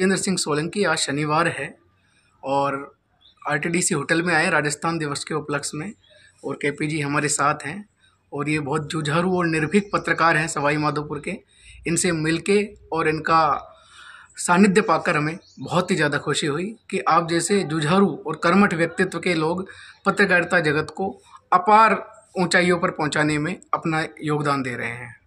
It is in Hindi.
गजेंद्र सिंह सोलंकी आज शनिवार है और आरटीडीसी होटल में आए राजस्थान दिवस के उपलक्ष्य में और के जी हमारे साथ हैं और ये बहुत जुझारू और निर्भीक पत्रकार हैं सवाई माधोपुर के इनसे मिलके और इनका सानिध्य पाकर हमें बहुत ही ज़्यादा खुशी हुई कि आप जैसे जुझारू और कर्मठ व्यक्तित्व के लोग पत्रकारिता जगत को अपार ऊंचाइयों पर पहुंचाने में अपना योगदान दे रहे हैं